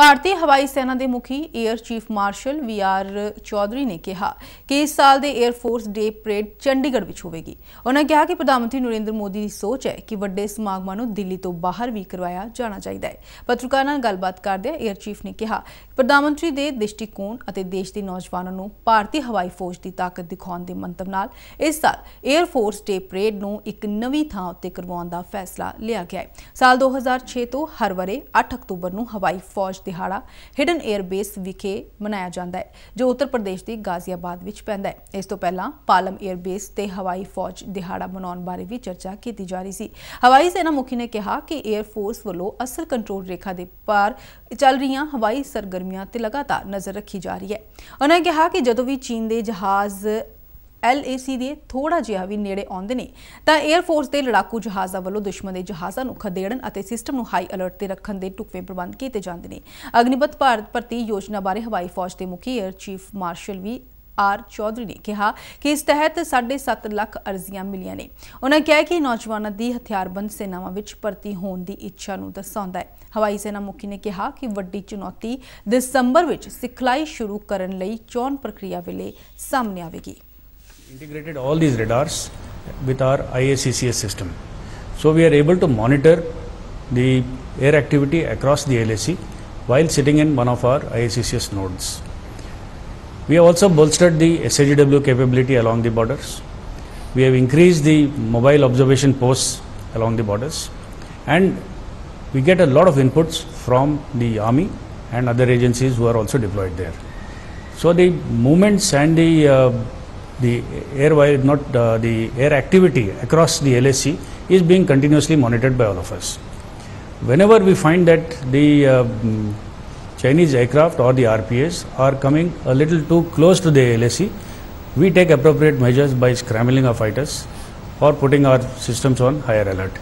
ਭਾਰਤੀ ਹਵਾਈ ਸੈਨਾ ਦੇ ਮੁਖੀ air chief marshal V R Chaudhari ਨੇ ਕਿਹਾ ਕਿ ਇਸ ਸਾਲ ਦੇ air force day parade Chandigarh ਵਿੱਚ ਹੋਵੇਗੀ ਉਹਨਾਂ ਕਿਹਾ ਕਿ ਪ੍ਰਧਾਨ ਮੰਤਰੀ ਨਰਿੰਦਰ ਮੋਦੀ ਦੀ ਸੋਚ ਹੈ ਕਿ ਵੱਡੇ ਸਮਾਗਮਾਂ ਨੂੰ ਦਿੱਲੀ ਤੋਂ ਬਾਹਰ ਵੀ ਕਰਵਾਇਆ ਜਾਣਾ ਚਾਹੀਦਾ ਹੈ ਪੱਤਰਕਾਰਾਂ ਨਾਲ ਗੱਲਬਾਤ ਕਰਦੇ 에ਅਰ ਚੀਫ ਨੇ ਕਿਹਾ ਪ੍ਰਧਾਨ ਮੰਤਰੀ ਦੇ ਦ੍ਰਿਸ਼ਟੀਕੋਣ ਅਤੇ ਦੇਸ਼ ਦੇ ਨੌਜਵਾਨਾਂ ਨੂੰ ਭਾਰਤੀ ਹਵਾਈ ਫੌਜ ਦੀ ਤਾਕਤ ਦਿਖਾਉਣ ਦੇ ਮੰਤਵ ਨਾਲ ਇਸ ਸਾਲ 에ਅਰ ਫੋਰਸ ਡੇ ਪਰੇਡ ਨੂੰ ਇੱਕ ਨਵੀਂ ਥਾਂ ਉੱਤੇ ਕਰਵਾਉਣ ਦਾ ਫੈਸਲਾ ਲਿਆ ਗਿਆ ਹੈ ਸਾਲ 2006 ਤੋਂ ਹਰ ਵਰੇ 8 ਅਕਤੂਬਰ ਨੂੰ ਹਵਾਈ ਫੌਜ ਦਿਹਾੜਾ ਹਿਡਨ 에ਅਰ ਬੇਸ ਵਿਖੇ ਮਨਾਇਆ ਜਾਂਦਾ ਹੈ ਜੋ ਉੱਤਰ ਪ੍ਰਦੇਸ਼ ਦੀ ਗਾਜ਼ੀਆਬਾਦ ਵਿੱਚ ਪੈਂਦਾ ਹੈ ਇਸ ਤੋਂ ਪਹਿਲਾਂ ਪਾਲਮ 에ਅਰ ਬੇਸ ਤੇ ਹਵਾਈ ਫੌਜ ਦਿਹਾੜਾ ਮਨਾਉਣ ਬਾਰੇ ਵੀ ਚਰਚਾ ਕੀਤੀ ਜਾ ਰਹੀ ਸੀ ਹਵਾਈ ਸੈਨਾ ਮੁਖੀ ਨੇ ਕਿਹਾ ਕਿ 에ਅਰ ਫੋਰਸ ਵੱਲੋਂ ਅਸਲ ਕੰਟਰੋਲ ਰੇਖਾ ਦੇ ਪਾਰ ਚੱਲ ਰਹੀਆਂ ਹਵਾਈ ਸਰਗਰਮੀਆਂ ਤੇ ਲਗਾਤਾਰ ਨਜ਼ਰ ਰੱਖੀ ਜਾ ਰਹੀ ਹੈ ਉਹਨਾਂ ਨੇ ਕਿਹਾ ਕਿ ਜਦੋਂ ਵੀ ਚੀਨ ਦੇ ਜਹਾਜ਼ LAC ਦੇ ਥੋੜਾ ਜਿਹਾ ਵੀ ਨੇੜੇ ਆਉਂਦੇ ਨੇ ਤਾਂ 에ਅਰ ਫੋਰਸ ਦੇ ਲੜਾਕੂ ਜਹਾਜ਼ਾਂ ਵੱਲੋਂ ਦੁਸ਼ਮਣ ਦੇ ਜਹਾਜ਼ਾਂ ਨੂੰ ਖਦੇੜਨ ਅਤੇ ਸਿਸਟਮ ਨੂੰ ਹਾਈ ਅਲਰਟ ਤੇ ਰੱਖਣ ਦੇ ਟੁਕਵੇਂ ਪ੍ਰਬੰਧ ਕੀਤੇ ਜਾਂਦੇ ਨੇ ਅਗਨੀਬਤ ਭਾਰਤ ਭਰਤੀ ਯੋਜਨਾ ਬਾਰੇ ਹਵਾਈ ਫੌਜ ਦੇ ਮੁਖੀ air chief marshal V R Chaudhari ਨੇ ਕਿਹਾ ਕਿ ਇਸ ਤਹਿਤ 7.5 ਲੱਖ ਅਰਜ਼ੀਆਂ ਮਿਲੀਆਂ ਨੇ ਉਹਨਾਂ ਕਿਹਾ ਕਿ ਨੌਜਵਾਨਾਂ ਦੀ ਹਥਿਆਰਬੰਦ ਸੈਨਾਵਾਂ ਵਿੱਚ ਭਰਤੀ ਹੋਣ ਦੀ ਇੱਛਾ ਨੂੰ ਦਰਸਾਉਂਦਾ ਹੈ ਹਵਾਈ ਸੈਨਾ ਮੁਖੀ ਨੇ ਕਿਹਾ ਕਿ ਵੱਡੀ ਚੁਣੌਤੀ ਦਸੰਬਰ ਵਿੱਚ ਸਿਖਲਾਈ ਸ਼ੁਰੂ ਕਰਨ ਲਈ ਚੋਣ ਪ੍ਰਕਿਰਿਆ ਵੇਲੇ ਸਾਹਮਣੇ ਆਵੇਗੀ integrated all these radars with our IACCS system. So we are able to monitor the air activity across the LAC while sitting in one of our IACCS nodes. We have also bolstered the SAGW capability along the borders. We have increased the mobile observation posts along the borders and we get a lot of inputs from the army and other agencies who are also deployed there. So the movements and the uh, the air not uh, the air activity across the LSC is being continuously monitored by all of us. Whenever we find that the um, Chinese aircraft or the RPS are coming a little too close to the LSC, we take appropriate measures by scrambling our fighters or putting our systems on higher alert.